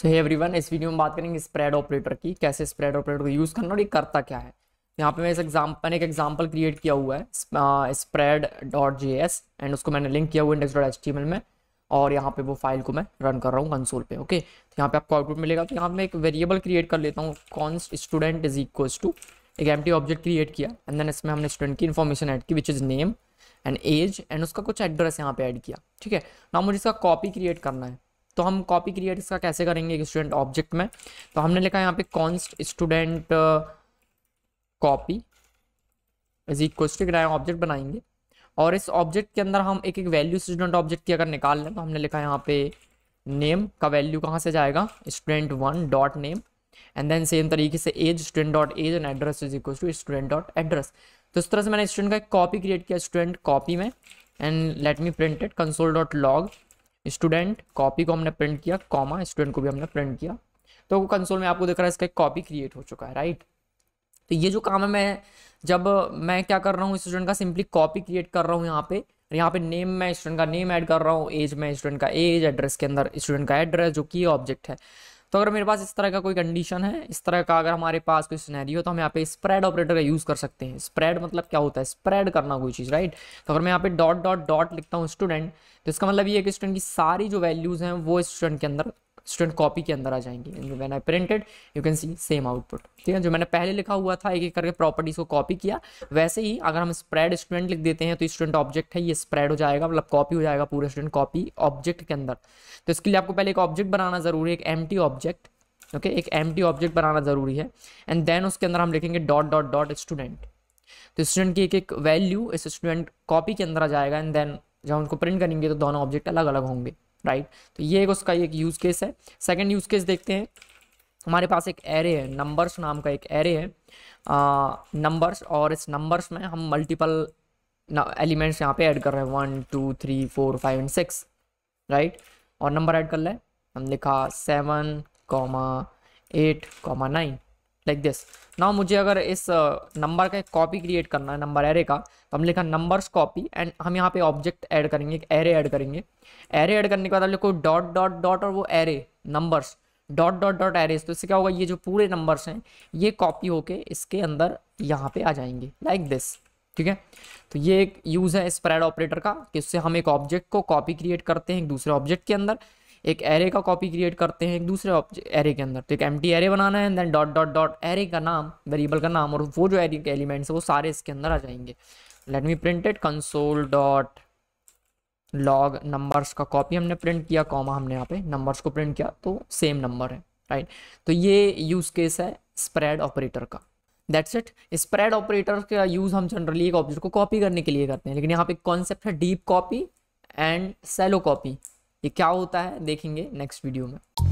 सो हे every इस video में बात करेंगे स्प्रेड ऑपरेटर की कैसे स्प्रेड ऑपरेटर को यूज़ करना और ये करता क्या है तो यहाँ पे मैं इस एग्जाम मैंने एक एग्जाम्पल क्रिएट किया हुआ है spread dot J S and उसको मैंने लिंक किया हुआ index dot H T M में और यहाँ पे वो फाइल को मैं रन कर रहा हूँ कंसोल पे ओके तो यहाँ पे आपको आउटपुट मिलेगा तो यहाँ पे मैं एक वेरिएबल क्रिएट कर लेता हूँ const student is equals to एक एम ऑब्जेक्ट क्रिएट किया एंड देन इसमें हमने स्टूडेंट की इन्फॉर्मेशन ऐड की which is name and age and उसका कुछ एड्रेस यहाँ पे ऐड किया ठीक है ना मुझे इसका कॉपी क्रिएट करना है तो हम कॉपी क्रिएट इसका कैसे करेंगे स्टूडेंट ऑब्जेक्ट में तो हमने लिखा यहाँ पे const student copy is equal to ग्राइम ऑब्जेक्ट बनाएंगे और इस ऑब्जेक्ट के अंदर हम एक एक वैल्यू स्टूडेंट ऑब्जेक्ट की अगर निकाल लें तो हमने लिखा यहाँ पे नेम का वैल्यू कहाँ से जाएगा student one dot name and then same तरीके से age student dot age and address is equal to student dot address तो इस तरह से मैंने स्टूडेंट का एक कॉपी क्रिएट किया स्टूडेंट कॉपी में and let me printed console dot log student copy को हमने प्रिंट किया कॉमा स्टूडेंट को भी हमने प्रिंट किया तो कंसोल में आपको दिख रहा है इसका एक कॉपी क्रिएट हो चुका है राइट तो ये जो काम है मैं जब मैं क्या कर रहा हूँ स्टूडेंट का सिंपली कॉपी क्रिएट कर रहा हूँ यहाँ पे यहाँ पे नेम मैं स्टूडेंट का नेम ऐड कर रहा हूँ एज में स्टूडेंट का एज एड्रेस के अंदर स्टूडेंट का एड्रेस जो कि ऑब्जेक्ट है तो अगर मेरे पास इस तरह का कोई कंडीशन है इस तरह का अगर हमारे पास कोई सुनहरी हो तो हम यहाँ पे स्प्रेड ऑपरेटर का यूज़ कर सकते हैं स्प्रेड मतलब क्या होता है स्प्रेड करना कोई चीज़ राइट तो अगर मैं यहाँ पे डॉट डॉट डॉट लिखता हूँ स्टूडेंट तो इसका मतलब ये है कि स्टूडेंट की सारी जो वैल्यूज़ हैं वो स्टूडेंट के अंदर स्टूडेंट कॉपी के अंदर आ जाएंगे and when I printed you can see same output ठीक है जो मैंने पहले लिखा हुआ था एक एक करके प्रॉपर्टीज को कॉपी किया वैसे ही अगर हम स्प्रेड स्टूडेंट लिख देते हैं तो स्टूडेंट ऑब्जेक्ट है ये स्प्रेड हो जाएगा मतलब कॉपी हो जाएगा पूरे स्टूडेंट कॉपी ऑब्जेक्ट के अंदर तो इसके लिए आपको पहले एक ऑब्जेक्ट बनाना जरूरी है एक एम ऑब्जेक्ट ओके एक एम ऑब्जेक्ट बनाना जरूरी है एंड देन उसके अंदर हम लिखेंगे डॉट डॉट डॉट स्टूडेंट तो स्टूडेंट की एक एक वैल्यू इस स्टूडेंट कॉपी के अंदर आ जाएगा एंड देन जब उनको प्रिंट करेंगे तो दोनों ऑब्जेक्ट अलग अलग होंगे राइट तो ये एक उसका एक यूज़ केस है सेकेंड यूज़ केस देखते हैं हमारे पास एक एरे है नंबर्स नाम का एक एरे है नंबर्स और इस नंबर्स में हम मल्टीपल एलिमेंट्स यहाँ पे ऐड कर रहे हैं one two three four five and six right और नंबर ऐड कर लें हम लिखा seven comma eight comma nine like this ना मुझे अगर इस नंबर का एक कॉपी क्रिएट करना है नंबर एरे का तो हम लिखा नंबर्स कॉपी एंड हम यहाँ पे ऑब्जेक्ट ऐड करेंगे एक एरे ऐड करेंगे एरे ऐड करने के बाद हम लिखो डॉट डॉट डॉट और वो array numbers dot dot dot arrays तो इससे क्या होगा ये जो पूरे नंबर्स हैं ये कॉपी होके इसके अंदर यहाँ पे आ जाएंगे लाइक दिस ठीक है तो ये एक यूज़ है स्प्रेड ऑपरेटर का कि उससे हम एक ऑब्जेक्ट को कॉपी क्रिएट करते हैं एक दूसरे ऑब्जेक्ट के अंदर एक एरे का कॉपी क्रिएट करते हैं एक दूसरे एरे के अंदर तो एक एम एरे बनाना है then dot dot dot array का नाम वेरिएबल का नाम और वो जो एरे के एलिमेंट्स है वो सारे इसके अंदर आ जाएंगे let me printed console dot log numbers का कॉपी हमने प्रिंट किया कॉमा हमने यहाँ पे नंबर्स को प्रिंट किया तो सेम नंबर है राइट तो ये यूज़ केस है स्प्रेड ऑपरेटर का दैट्स इट स्प्रेड ऑपरेटर का यूज़ हम जनरली एक ऑब्जेक्ट को कॉपी करने के लिए करते हैं लेकिन यहाँ पे कॉन्सेप्ट है deep copy and shallow copy ये क्या होता है देखेंगे नेक्स्ट वीडियो में